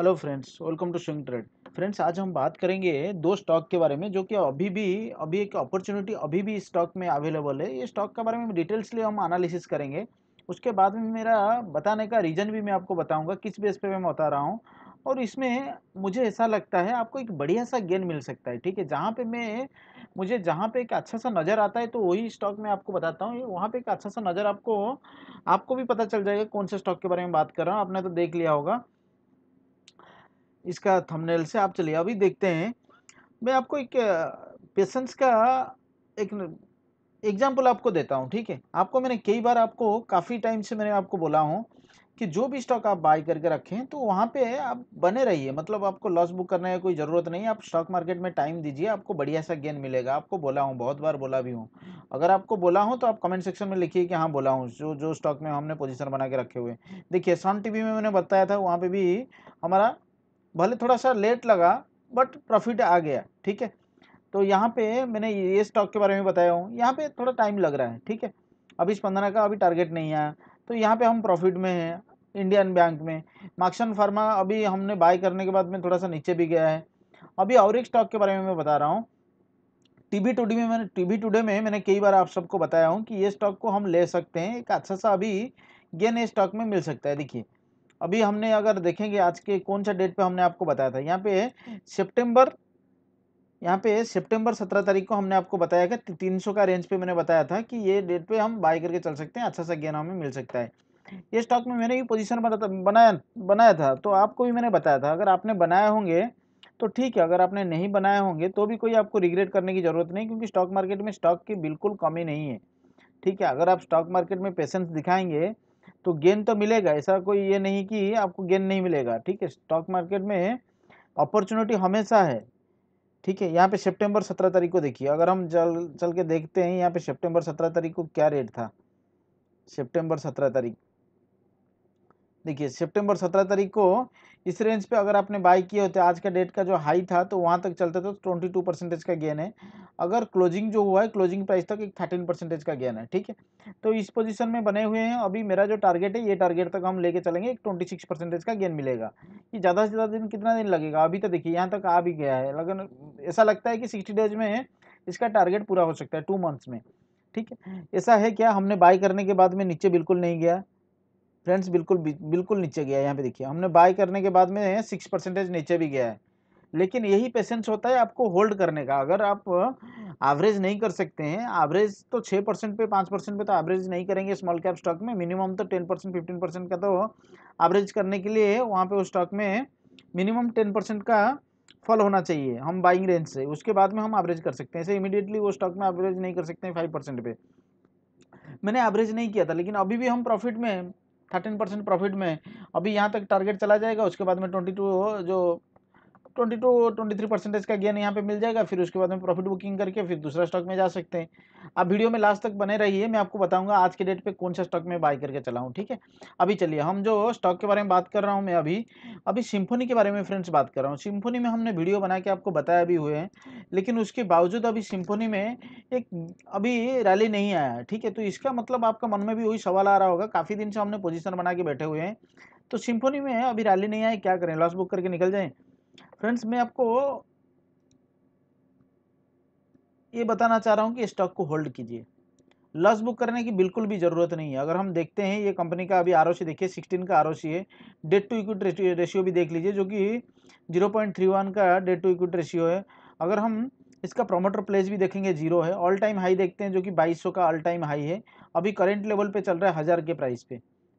Hello friends welcome to swing trade friends आज हम बात करेंगे दो स्टॉक के बारे में जो कि अभी भी अभी एक अपॉर्चुनिटी अभी भी स्टॉक में अवेलेबल है ये स्टॉक के बारे में डिटेल्स लिए हम एनालिसिस करेंगे उसके बाद में मेरा बताने का रीज़न भी मैं आपको बताऊंगा किस बेस पे मैं बता रहा हूँ और इसमें मुझे ऐसा लगता है आपको एक बढ़िया सा गेन मिल सकता है ठीक है जहाँ पे मैं मुझे जहाँ पे एक अच्छा सा नज़र आता है तो वही स्टॉक मैं आपको बताता हूँ वहाँ पे एक अच्छा सा नज़र आपको आपको भी पता चल जाएगा कौन से स्टॉक के बारे में बात कर रहा हूँ आपने तो देख लिया होगा इसका थंबनेल से आप चलिए अभी देखते हैं मैं आपको एक पेशेंस का एक एग्जाम्पल आपको देता हूँ ठीक है आपको मैंने कई बार आपको काफ़ी टाइम से मैंने आपको बोला हूँ कि जो भी स्टॉक आप बाय करके रखें तो वहाँ पे आप बने रहिए मतलब आपको लॉस बुक करने की कोई ज़रूरत नहीं आप स्टॉक मार्केट में टाइम दीजिए आपको बढ़िया सा गेन मिलेगा आपको बोला हूँ बहुत बार बोला भी हूँ अगर आपको बोला हूँ तो आप कमेंट सेक्शन में लिखिए कि हाँ बोला हूँ जो जो स्टॉक में हमने पोजिशन बना के रखे हुए देखिए सन टी में मैंने बताया था वहाँ पर भी हमारा भले थोड़ा सा लेट लगा बट प्रॉफिट आ गया ठीक है तो यहाँ पे मैंने ये स्टॉक के बारे में बताया हूँ यहाँ पे थोड़ा टाइम लग रहा है ठीक है अभी इस पंद्रह का अभी टारगेट नहीं आया तो यहाँ पे हम प्रॉफिट में हैं इंडियन बैंक में माक्सन फार्मा अभी हमने बाय करने के बाद में थोड़ा सा नीचे भी गया है अभी और एक स्टॉक के बारे में मैं बता रहा हूँ टीबी टूडे में मैंने टीबी टूडे में मैंने कई बार आप सबको बताया हूँ कि ये स्टॉक को हम ले सकते हैं एक अच्छा सा अभी गेन स्टॉक में मिल सकता है देखिए अभी हमने अगर देखेंगे आज के कौन सा डेट पे हमने आपको बताया था यहाँ पे हम्म। सितंबर यहाँ पे सितंबर सत्रह तारीख को हमने आपको बताया था तीन सौ का रेंज पे मैंने बताया था कि ये डेट पे हम बाय करके चल सकते हैं अच्छा सा गेन हमें मिल सकता है ये स्टॉक में मैंने भी पोजिशन बना बनाया बनाया था तो आपको भी मैंने बताया था अगर आपने बनाए होंगे तो ठीक है अगर आपने नहीं बनाए होंगे तो भी कोई आपको रिग्रेट करने की ज़रूरत नहीं क्योंकि स्टॉक मार्केट में स्टॉक की बिल्कुल कमी नहीं है ठीक है अगर आप स्टॉक मार्केट में पेशेंस दिखाएंगे तो गेन तो मिलेगा ऐसा कोई ये नहीं कि आपको गेन नहीं मिलेगा ठीक है स्टॉक मार्केट में अपॉर्चुनिटी हमेशा है ठीक है यहाँ पे सितंबर सत्रह तारीख को देखिए अगर हम चल चल के देखते हैं यहाँ पे सितंबर सत्रह तारीख को क्या रेट था सितंबर सत्रह तारीख देखिए सितंबर सत्रह तारीख को इस रेंज पे अगर आपने बाई किए होते आज का डेट का जो हाई था तो वहाँ तक चलते तो ट्वेंटी टू परसेंटेज का गेन है अगर क्लोजिंग जो हुआ है क्लोजिंग प्राइस तक एक थर्टीन परसेंटेज का गेन है ठीक है तो इस पोजीशन में बने हुए हैं अभी मेरा जो टारगेट है ये टारगेट तक हम लेके चलेंगे एक ट्वेंटी सिक्स परसेंटेज का गेन मिलेगा ये ज़्यादा से ज़्यादा दिन कितना दिन लगेगा अभी तो देखिए यहाँ तक आ भी गया है लेकिन ऐसा लगता है कि सिक्सटी डेज में है इसका टारगेट पूरा हो सकता है टू मंथ्स में ठीक है ऐसा है क्या हमने बाय करने के बाद में नीचे बिल्कुल नहीं गया फ्रेंड्स बिल्कुल बिल्कुल नीचे गया है यहाँ पे देखिए हमने बाय करने के बाद में सिक्स परसेंटेज नीचे भी गया है लेकिन यही पेशेंस होता है आपको होल्ड करने का अगर आप एवरेज नहीं कर सकते हैं एवरेज तो छः परसेंट पे पाँच परसेंट पे तो एवरेज नहीं करेंगे स्मॉल कैप स्टॉक में मिनिमम तो टेन परसेंट फिफ्टीन परसेंट का तो एवरेज करने के लिए वहाँ पे उस स्टॉक में मिनिमम टेन परसेंट का फॉल होना चाहिए हम बाइंग रेंज से उसके बाद में हम एवरेज कर सकते हैं ऐसे इमीडिएटली वो स्टॉक में एवरेज नहीं कर सकते हैं फाइव परसेंट पे मैंने एवरेज नहीं किया था लेकिन अभी भी हम प्रॉफिट में थर्टीन परसेंट प्रॉफिट में अभी यहाँ तक टारगेट चला जाएगा उसके बाद में ट्वेंटी टू जो twenty two twenty three percentage का गेन यहाँ पे मिल जाएगा फिर उसके बाद में प्रॉफिट बुकिंग करके फिर दूसरा स्टॉक में जा सकते हैं आप वीडियो में लास्ट तक बने रहिए मैं आपको बताऊंगा आज के डेट पे कौन सा स्टॉक में बाय करके चला हूँ ठीक है अभी चलिए हम जो स्टॉक के बारे में बात कर रहा हूँ मैं अभी अभी सिम्फोनी के बारे में फ्रेंड्स बात कर रहा हूँ सिम्फोनी में हमने वीडियो बना के आपको बताया भी हुए हैं लेकिन उसके बावजूद अभी सिम्फोनी में एक अभी रैली नहीं आया ठीक है तो इसका मतलब आपका मन में भी वही सवाल आ रहा होगा काफ़ी दिन से हमने पोजिशन बना के बैठे हुए हैं तो सिम्फोनी में अभी रैली नहीं आई क्या करें लॉस बुक करके निकल जाएँ फ्रेंड्स मैं आपको ये बताना चाह रहा हूँ कि स्टॉक को होल्ड कीजिए लॉस बुक करने की बिल्कुल भी ज़रूरत नहीं है अगर हम देखते हैं ये कंपनी का अभी आर देखिए सिक्सटीन का आर है डेट टू इक्विट रेशियो भी देख लीजिए जो कि जीरो पॉइंट थ्री वन का डेट टू इक्विट रेशियो है अगर हम इसका प्रोमोटर प्लेस भी देखेंगे जीरो है ऑल टाइम हाई देखते हैं जो कि 2200 का ऑल टाइम हाई है अभी करेंट लेवल पर चल रहा है हज़ार के प्राइस पर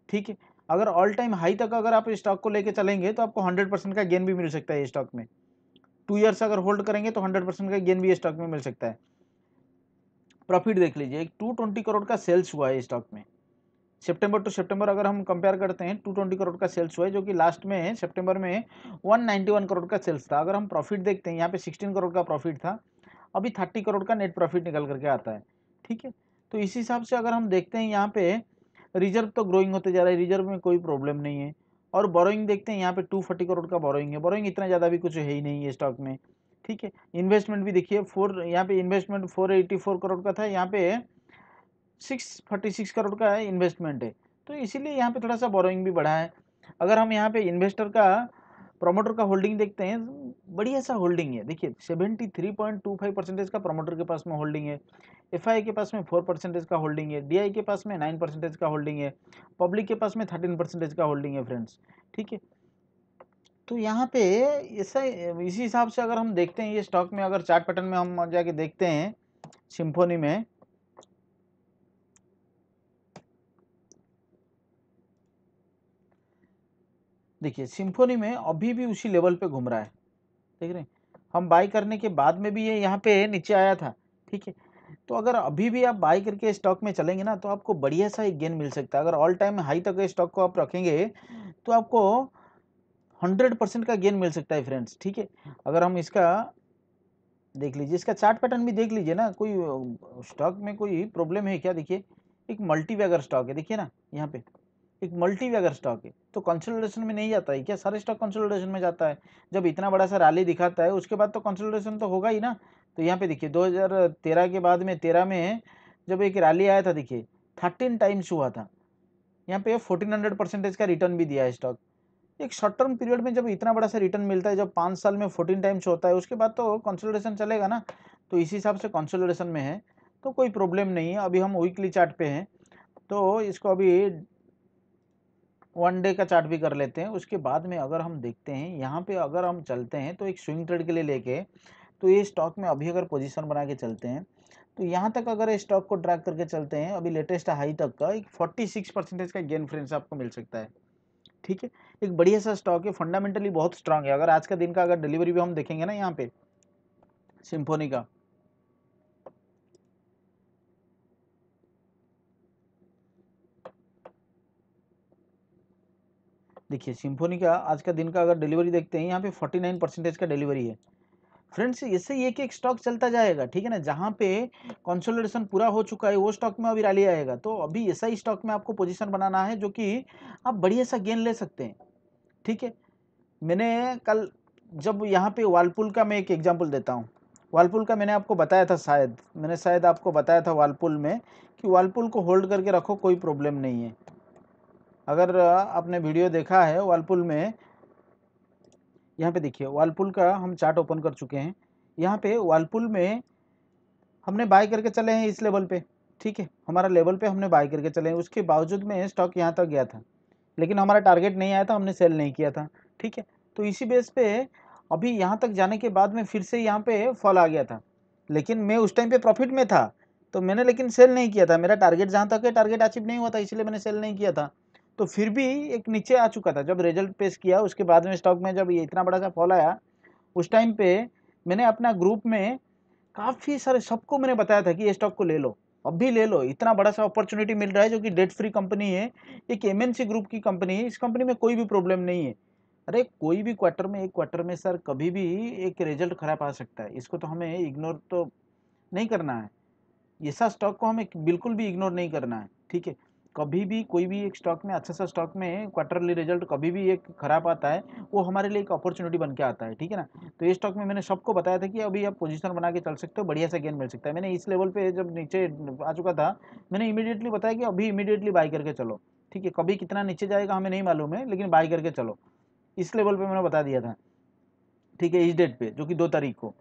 ठीक है अगर ऑल टाइम हाई तक अगर आप स्टॉक को लेके चलेंगे तो आपको हंड्रेड परसेंट का गेन भी मिल सकता है स्टॉक में टू ईयर्स अगर होल्ड करेंगे तो हंड्रेड परसेंट का गेन भी स्टॉक में मिल सकता है प्रॉफिट देख लीजिए एक टू ट्वेंटी करोड़ का सेल्स हुआ है स्टॉक में सेप्टेम्बर टू सेप्टेम्बर अगर हम कंपेयर करते हैं टू ट्वेंटी करोड़ का सेल्स हुआ है जो कि लास्ट में है सितंबर में वन नाइन्टी वन करोड़ का सेल्स था अगर हम प्रॉफिट देखते हैं यहाँ पे सिक्सटीन करोड़ का प्रॉफिट था अभी थर्टी करोड़ का नेट प्रॉफिट निकल करके आता है ठीक है तो इसी हिसाब से अगर हम देखते हैं यहाँ पे रिजर्व तो ग्रोइंग होते जा रहा है रिजर्व में कोई प्रॉब्लम नहीं है और बोरोइंग देखते हैं यहाँ पे टू फोर्टी करोड़ का बोरोइंग है बोरोइंग इतना ज़्यादा भी कुछ है ही नहीं है स्टॉक में ठीक है इन्वेस्टमेंट भी देखिए फोर यहाँ पे investment four eighty four crore का था यहाँ पे सिक्स फोर्टी सिक्स करोड़ का इन्वेस्टमेंट है तो इसीलिए यहाँ पे थोड़ा सा बोरोइंग भी बढ़ा है अगर हम यहाँ पे इन्वेस्टर का प्रोमोटर का होल्डिंग देखते हैं बढ़िया सा होल्डिंग है देखिए 73.25 परसेंटेज का प्रोमोटर के पास में होल्डिंग है एफआई के पास में 4 परसेंटेज का होल्डिंग है डीआई के पास में 9 परसेंटेज का होल्डिंग है पब्लिक के पास में 13 परसेंटेज का होल्डिंग है फ्रेंड्स ठीक है तो यहाँ पे ऐसा इसी हिसाब से अगर हम देखते हैं ये स्टॉक में अगर चार्ट पैटर्न में हम जाके देखते हैं सिम्फोनी में देखिए सिम्फोनी में अभी भी उसी लेवल पे घूम रहा है देख रहे हैं हम बाई करने के बाद में भी ये यहाँ पे नीचे आया था ठीक है तो अगर अभी भी आप बाई करके स्टॉक में चलेंगे ना तो आपको बढ़िया सा एक गेन मिल सकता है अगर ऑल टाइम हाई तक स्टॉक को आप रखेंगे तो आपको हंड्रेड परसेंट का गेन मिल सकता है फ्रेंड्स ठीक है अगर हम इसका देख लीजिए इसका चार्ट पैटर्न भी देख लीजिए ना कोई स्टॉक में कोई प्रॉब्लम है क्या देखिए एक मल्टी वैगर स्टॉक है देखिए ना यहाँ पे एक मल्टी अगर स्टॉक है तो कंसोलिडेशन में नहीं जाता है क्या सारे स्टॉक कंसोलिडेशन में जाता है जब इतना बड़ा सा रैली दिखाता है उसके बाद तो कंसोलिडेशन तो होगा ही ना तो यहाँ पे देखिए 2013 के बाद में तेरह में जब एक रैली आया था देखिए थर्टीन टाइम्स हुआ था यहाँ पे फोर्टीन हंड्रेड परसेंटेज का रिटर्न भी दिया है स्टॉक एक शॉर्ट टर्म पीरियड में जब इतना बड़ा सा रिटर्न मिलता है जब पाँच साल में फोर्टीन टाइम्स होता है उसके बाद तो कंसोलिडेशन चलेगा ना तो इसी हिसाब से कंसोलिडेशन में है तो कोई प्रॉब्लम नहीं है अभी हम वीकली चार्ट पे हैं तो इसको अभी वन डे का चार्ट भी कर लेते हैं उसके बाद में अगर हम देखते हैं यहाँ पे अगर हम चलते हैं तो एक स्विंग ट्रेड के लिए लेके तो ये स्टॉक में अभी अगर पोजीशन बना के चलते हैं तो यहाँ तक अगर इस स्टॉक को ड्रैग करके चलते हैं अभी लेटेस्ट हाई तक का एक फोर्टी सिक्स परसेंटेज का गेन फ्रेंड्स आपको मिल सकता है ठीक है एक बढ़िया सा स्टॉक है फंडामेंटली बहुत स्ट्रांग है अगर आज का दिन का अगर डिलीवरी भी हम देखेंगे ना यहाँ पे सिम्फोनी का देखिए सिम्फोनी का आज का दिन का अगर डिलीवरी देखते हैं यहाँ पे 49 परसेंटेज का डिलीवरी है फ्रेंड्स इससे एक एक स्टॉक चलता जाएगा ठीक है ना जहाँ पे कंसोलिडेशन पूरा हो चुका है वो स्टॉक में अभी रैली आएगा तो अभी ऐसा ही स्टॉक में आपको पोजीशन बनाना है जो कि आप बढ़िया सा गेन ले सकते हैं ठीक है मैंने कल जब यहाँ पे वालपुल का मैं एक एग्जाम्पल देता हूँ वालपुल का मैंने आपको बताया था शायद मैंने शायद आपको बताया था वालपुल में कि वालपुल को होल्ड करके रखो कोई प्रॉब्लम नहीं है अगर आपने वीडियो देखा है वालपुल में यहाँ पे देखिए वालपुल का हम चार्ट ओपन कर चुके हैं यहाँ पे वालपुल में हमने बाय करके चले हैं इस लेवल पे ठीक है हमारा लेवल पे हमने बाय करके चले हैं उसके बावजूद में स्टॉक यहाँ तक गया था लेकिन हमारा टारगेट नहीं आया था हमने सेल नहीं किया था ठीक है तो इसी बेस पे अभी यहाँ तक जाने के बाद में फिर से यहाँ पे फॉल आ गया था लेकिन मैं उस टाइम पे प्रॉफिट में था तो मैंने लेकिन सेल नहीं किया था मेरा टारगेट जहाँ तक है टारगेट अचीव नहीं हुआ था इसलिए मैंने सेल नहीं किया था तो फिर भी एक नीचे आ चुका था जब रिजल्ट पेश किया उसके बाद में स्टॉक में जब ये इतना बड़ा सा फॉल आया उस टाइम पे मैंने अपना ग्रुप में काफ़ी सारे सबको मैंने बताया था कि ये स्टॉक को ले लो अब भी ले लो इतना बड़ा सा अपॉर्चुनिटी मिल रहा है जो कि डेट फ्री कंपनी है एक एम ग्रुप की कंपनी है इस कंपनी में कोई भी प्रॉब्लम नहीं है अरे कोई भी क्वार्टर में एक क्वार्टर में सर कभी भी एक रिजल्ट खराब आ सकता है इसको तो हमें इग्नोर तो नहीं करना है ऐसा स्टॉक को हमें बिल्कुल भी इग्नोर नहीं करना है ठीक है कभी भी कोई भी एक स्टॉक में अच्छा सा स्टॉक में क्वार्टरली रिजल्ट कभी भी एक खराब आता है वो हमारे लिए एक अपॉर्चुनिटी बन के आता है ठीक है ना तो ये स्टॉक में मैंने सबको बताया था कि अभी आप पोजीशन बना के चल सकते हो बढ़िया सा गेन मिल सकता है मैंने इस लेवल पे जब नीचे आ चुका था मैंने इमीडिएटली बताया कि अभी इमीडिएटली बाई करके चलो ठीक है कभी कितना नीचे जाएगा हमें नहीं मालूम है लेकिन बाई करके चलो इस लेवल पर मैंने बता दिया था ठीक है इस डेट पर जो कि दो तारीख को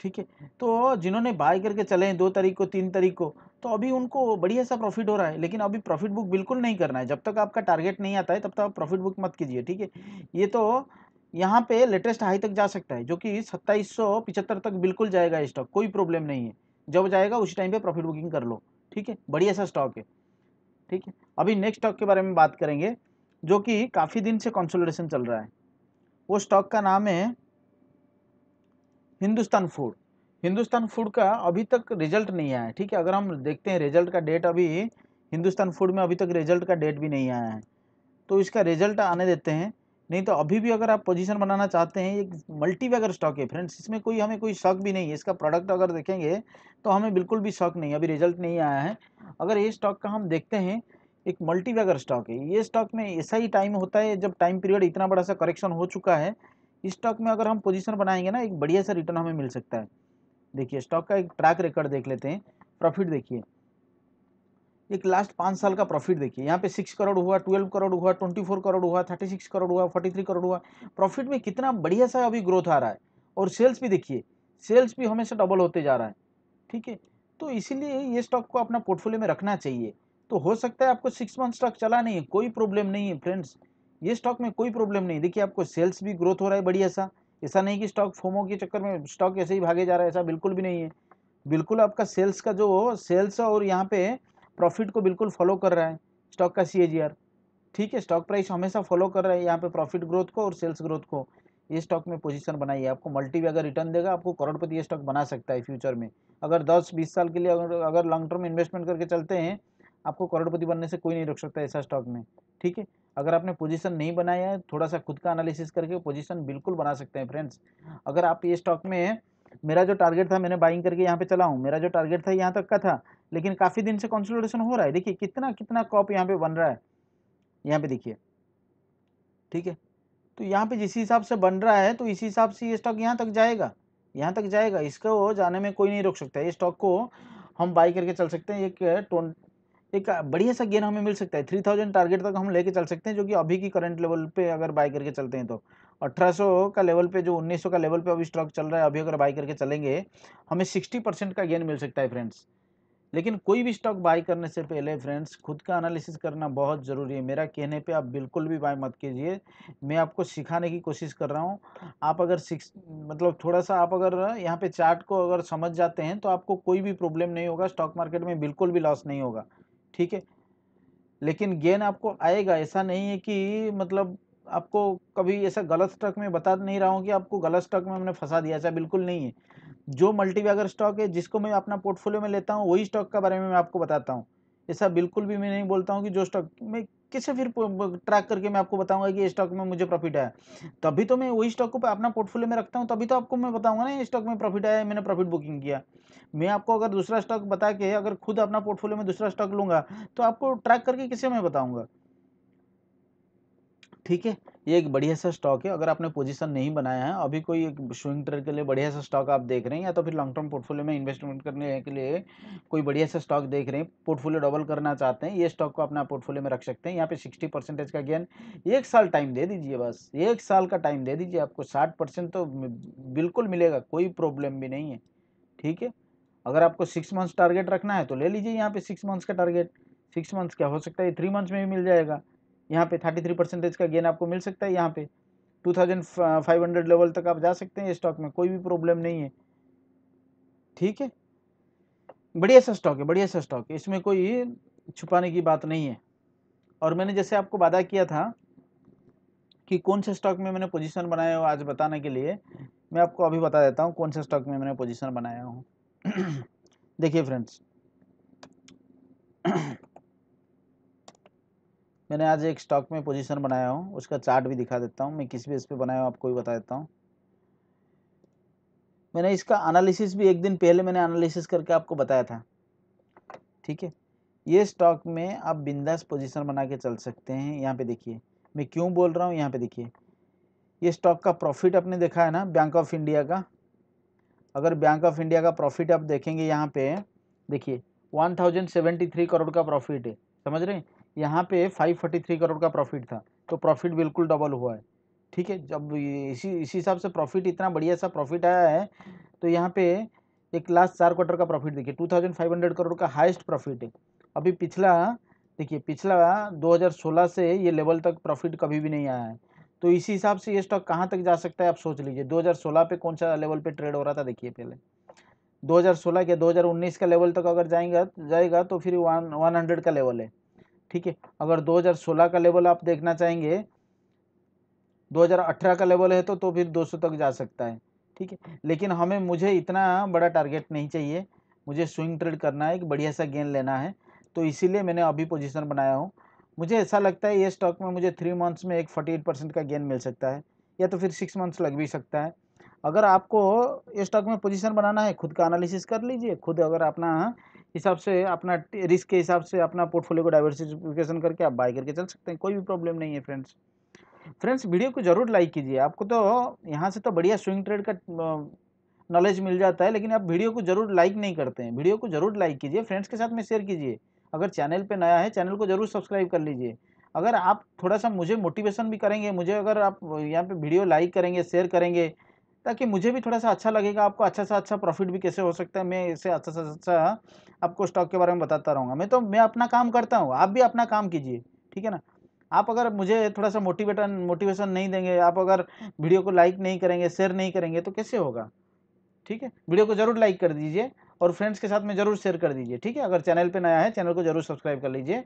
ठीक है तो जिन्होंने बाय करके चले हैं दो तारीख को तीन तारीख को तो अभी उनको बढ़िया सा प्रॉफिट हो रहा है लेकिन अभी प्रॉफिट बुक बिल्कुल नहीं करना है जब तक आपका टारगेट नहीं आता है तब तक आप प्रॉफिट बुक मत कीजिए ठीक है ये तो यहाँ पे लेटेस्ट हाई तक जा सकता है जो कि सत्ताईस तक बिल्कुल जाएगा स्टॉक कोई प्रॉब्लम नहीं है जब जाएगा उसी टाइम पे प्रॉफिट बुकिंग कर लो ठीक है बढ़िया सा स्टॉक है ठीक है अभी नेक्स्ट स्टॉक के बारे में बात करेंगे जो कि काफ़ी दिन से कंसोलिडेशन चल रहा है वो स्टॉक का नाम है हिंदुस्तान फूड हिंदुस्तान फूड का अभी तक रिजल्ट नहीं आया है ठीक है अगर हम देखते हैं रिजल्ट का डेट अभी हिंदुस्तान फूड में अभी तक रिजल्ट का डेट भी नहीं आया है तो इसका रिजल्ट आने देते हैं नहीं तो अभी भी अगर आप पोजीशन बनाना चाहते हैं एक मल्टीवैगर स्टॉक है फ्रेंड्स इसमें कोई हमें कोई शक भी नहीं है इसका प्रोडक्ट अगर देखेंगे तो हमें बिल्कुल भी शक नहीं अभी रिजल्ट नहीं आया है अगर ये स्टॉक का हम देखते हैं एक मल्टीवैगर स्टॉक है ये स्टॉक में ऐसा ही टाइम होता है जब टाइम पीरियड इतना बड़ा सा करेक्शन हो चुका है स्टॉक में अगर हम पोजीशन बनाएंगे ना एक बढ़िया सा रिटर्न हमें मिल सकता है देखिए स्टॉक का एक ट्रैक रिकॉर्ड देख लेते हैं प्रॉफिट देखिए एक लास्ट पाँच साल का प्रॉफिट देखिए यहाँ पे सिक्स करोड़ हुआ ट्वेल्व करोड़ हुआ ट्वेंटी फोर करोड़ हुआ थर्टी सिक्स करोड़ हुआ फोर्टी थ्री करोड़ हुआ प्रॉफिट में कितना बढ़िया सा अभी ग्रोथ आ रहा है और सेल्स भी देखिए सेल्स भी हमेशा डबल होते जा रहा है ठीक है तो इसीलिए ये स्टॉक को अपना पोर्टफोलियो में रखना चाहिए तो हो सकता है आपको सिक्स मंथ स्टॉक चला नहीं है कोई प्रॉब्लम नहीं है फ्रेंड्स ये स्टॉक में कोई प्रॉब्लम नहीं देखिए आपको सेल्स भी ग्रोथ हो रहा है बढ़िया सा ऐसा नहीं कि स्टॉक फोमो के चक्कर में स्टॉक ऐसे ही भागे जा रहा है ऐसा बिल्कुल भी नहीं है बिल्कुल आपका सेल्स का जो सेल्स और यहाँ पे प्रॉफिट को बिल्कुल फॉलो कर रहा है स्टॉक का सी ठीक है स्टॉक प्राइस हमेशा फॉलो कर रहा है यहाँ पे प्रॉफिट ग्रोथ को और सेल्स ग्रोथ को ये स्टॉक में पोजीशन बनाइए आपको मल्टी भी अगर रिटर्न देगा आपको करोड़पति ये स्टॉक बना सकता है फ्यूचर में अगर 10-20 साल के लिए अगर अगर लॉन्ग टर्म इन्वेस्टमेंट करके चलते हैं आपको करोड़पति बनने से कोई नहीं रोक सकता ऐसा स्टॉक में ठीक है अगर आपने पोजीशन नहीं बनाया है थोड़ा सा खुद का एनालिसिस करके पोजीशन बिल्कुल बना सकते हैं फ्रेंड्स अगर आप ये स्टॉक में मेरा जो टारगेट था मैंने बाइंग करके यहाँ पे चला हूँ मेरा जो टारगेट था यहाँ तक का था लेकिन काफ़ी दिन से कॉन्सल्टेशन हो रहा है देखिए कितना कितना कॉप यहाँ पे बन रहा है यहाँ पे देखिए ठीक है तो यहाँ पे जिस हिसाब से बन रहा है तो इसी हिसाब से ये स्टॉक यहाँ तक जाएगा यहाँ तक जाएगा इसको जाने में कोई नहीं रोक सकता ये स्टॉक को हम बाई करके चल सकते हैं एक एक बढ़िया सा गेन हमें मिल सकता है थ्री थाउजेंड टारगेट तक हम लेके चल सकते हैं जो कि अभी की करंट लेवल पे अगर बाय करके चलते हैं तो अठारह का लेवल पे जो सौ का लेवल पे अभी स्टॉक चल रहा है अभी अगर बाय करके चलेंगे हमें सिक्सटी परसेंट का गेन मिल सकता है फ्रेंड्स लेकिन कोई भी स्टॉक बाय करने से पहले फ्रेंड्स खुद का एनालिसिस करना बहुत ज़रूरी है मेरा कहने पे आप बिल्कुल भी बाय मत कीजिए मैं आपको सिखाने की कोशिश कर रहा हूँ आप अगर सिक्स मतलब थोड़ा सा आप अगर यहाँ पे चार्ट को अगर समझ जाते हैं तो आपको कोई भी प्रॉब्लम नहीं होगा स्टॉक मार्केट में बिल्कुल भी लॉस नहीं होगा ठीक है लेकिन गेन आपको आएगा ऐसा नहीं है कि मतलब आपको कभी ऐसा गलत स्टॉक में बता नहीं रहा हूँ कि आपको गलत स्टॉक में हमने फंसा दिया ऐसा बिल्कुल नहीं है जो मल्टीबैगर स्टॉक है जिसको मैं अपना पोर्टफोलियो में लेता हूँ वही स्टॉक के बारे में मैं आपको बताता हूँ ऐसा बिल्कुल भी मैं नहीं बोलता हूँ कि जो स्टॉक में किससे फिर ट्रैक करके मैं आपको बताऊंगा कि स्टॉक में मुझे प्रॉफिट आया तभी तो मैं वही स्टॉक को अपना पोर्टफोलियो में रखता हूँ तभी तो आपको मैं बताऊंगा ना स्टॉक में प्रॉफिट आया मैंने प्रॉफिट बुकिंग किया मैं आपको अगर दूसरा स्टॉक बता के अगर खुद अपना पोर्टफोलियो में दूसरा स्टॉक लूंगा तो आपको ट्रैक करके किसे मैं बताऊंगा ठीक है ये एक बढ़िया सा स्टॉक है अगर आपने पोजीशन नहीं बनाया है अभी कोई एक स्विंग ट्रेड के लिए बढ़िया सा स्टॉक आप देख रहे हैं या तो फिर लॉन्ग टर्म पोर्टफोलियो में इन्वेस्टमेंट करने के लिए कोई बढ़िया सा स्टॉक देख रहे हैं पोर्टफोलियो डबल करना चाहते हैं ये स्टॉक को अपना पोर्टफोलियो में रख सकते हैं यहाँ पे सिक्सटी परसेंटेज का गेन एक साल टाइम दे दीजिए बस एक साल का टाइम दे दीजिए आपको साठ परसेंट तो बिल्कुल मिलेगा कोई प्रॉब्लम भी नहीं है ठीक है अगर आपको सिक्स मंथ्स टारगेट रखना है तो ले लीजिए यहाँ पे सिक्स मंथ्स का टारगेट सिक्स मंथ्स क्या हो सकता है थ्री मंथ्स में भी मिल जाएगा यहाँ पे थर्टी थ्री परसेंटेज का गेन आपको मिल सकता है यहाँ पे two thousand five hundred level तक आप जा सकते हैं स्टॉक में कोई भी प्रॉब्लम नहीं है ठीक है बढ़िया सा स्टॉक है बढ़िया सा स्टॉक है इसमें कोई छुपाने की बात नहीं है और मैंने जैसे आपको वादा किया था कि कौन से स्टॉक में मैंने पोजिशन बनाया हो आज बताने के लिए मैं आपको अभी बता देता हूँ कौन से स्टॉक में मैंने पोजिशन बनाया हूँ देखिए फ्रेंड्स मैंने आज एक स्टॉक में पोजीशन बनाया हूँ उसका चार्ट भी दिखा देता हूँ मैं किस बेस पे बनाया हूँ आपको भी बता देता हूँ मैंने इसका एनालिसिस भी एक दिन पहले मैंने एनालिसिस करके आपको बताया था ठीक है ये स्टॉक में आप बिंदास पोजीशन बना के चल सकते हैं यहाँ पे देखिए मैं क्यों बोल रहा हूँ यहाँ पे देखिए ये स्टॉक का प्रॉफिट आपने देखा है ना बैंक ऑफ इंडिया का अगर बैंक ऑफ इंडिया का प्रॉफिट आप देखेंगे यहाँ पे देखिए one thousand seventy three crore का प्रॉफिट है समझ रहे हैं यहाँ पे 543 करोड़ का प्रॉफिट था तो प्रॉफिट बिल्कुल डबल हुआ है ठीक है जब इसी इसी हिसाब से प्रॉफिट इतना बढ़िया सा प्रॉफिट आया है तो यहाँ पे एक लास्ट चार क्वार्टर का प्रॉफिट देखिए 2500 करोड़ का हाइस्ट प्रॉफिट है अभी पिछला देखिए पिछला 2016 से ये लेवल तक प्रॉफिट कभी भी नहीं आया है तो इसी हिसाब से ये स्टॉक कहाँ तक जा सकता है आप सोच लीजिए सोलह पे कौन सा लेवल पे ट्रेड हो रहा था देखिए पहले 2016 के 2019 का लेवल तक अगर जाएगा जाएगा तो फिर वन वन हंड्रेड का लेवल है ठीक है अगर 2016 का लेवल आप देखना चाहेंगे 2018 का लेवल है तो तो फिर 200 तक जा सकता है ठीक है लेकिन हमें मुझे इतना बड़ा टारगेट नहीं चाहिए मुझे स्विंग ट्रेड करना है एक बढ़िया सा गेन लेना है तो इसीलिए मैंने अभी पोजिशन बनाया हूँ मुझे ऐसा लगता है ये स्टॉक में मुझे थ्री मंथ्स में एक फोर्टी एट परसेंट का गेन मिल सकता है या तो फिर सिक्स मंथ्स लग भी सकता है अगर आपको ये स्टॉक में पोजीशन बनाना है खुद का एनालिसिस कर लीजिए खुद अगर अपना हिसाब से अपना रिस्क के हिसाब से अपना पोर्टफोलियो को डाइवर्सिफिकेशन करके आप बाय करके चल सकते हैं कोई भी प्रॉब्लम नहीं है फ्रेंड्स फ्रेंड्स वीडियो को जरूर लाइक कीजिए आपको तो यहाँ से तो बढ़िया स्विंग ट्रेड का नॉलेज मिल जाता है लेकिन आप वीडियो को जरूर लाइक नहीं करते हैं वीडियो को जरूर लाइक कीजिए फ्रेंड्स के साथ में शेयर कीजिए अगर चैनल पर नया है चैनल को जरूर सब्सक्राइब कर लीजिए अगर आप थोड़ा सा मुझे मोटिवेशन भी करेंगे मुझे अगर आप यहाँ पर वीडियो लाइक करेंगे शेयर करेंगे ताकि मुझे भी थोड़ा सा अच्छा लगेगा आपको अच्छा सा अच्छा प्रॉफिट भी कैसे हो सकता है मैं इसे अच्छा सा अच्छा आपको स्टॉक के बारे में बताता रहूँगा मैं तो मैं अपना काम करता हूँ आप भी अपना काम कीजिए ठीक है ना आप अगर मुझे थोड़ा सा मोटिवेटन मोटिवेशन नहीं देंगे आप अगर वीडियो को लाइक नहीं करेंगे शेयर नहीं करेंगे तो कैसे होगा ठीक है वीडियो को ज़रूर लाइक कर दीजिए और फ्रेंड्स के साथ में जरूर शेयर कर दीजिए ठीक है अगर चैनल पे नया है चैनल को जरूर सब्सक्राइब कर लीजिए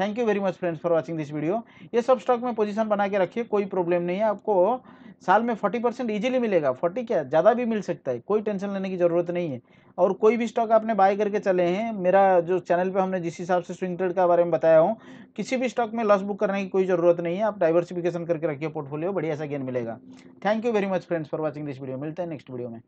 thank you very much friends for watching this video ये सब स्टॉक में पोजीशन बना के रखिए कोई प्रॉब्लम नहीं है आपको साल में फोर्टी परसेंट ईजिली मिलेगा फोर्टी क्या ज़्यादा भी मिल सकता है कोई टेंशन लेने की ज़रूरत नहीं है और कोई भी स्टॉक आपने बाय करके चले हैं मेरा जो चैनल पे हमने जिस हिसाब से स्विंग ट्रेड का बारे में बताया हूँ किसी भी स्टॉक में लॉस बुक करने की कोई ज़रूरत नहीं है आप डाइवर्सिफिकेशन करके रखिए पोर्टफोलियो बढ़िया सा गेन मिलेगा thank you very much friends for watching this video मिलते हैं नेक्स्ट वीडियो में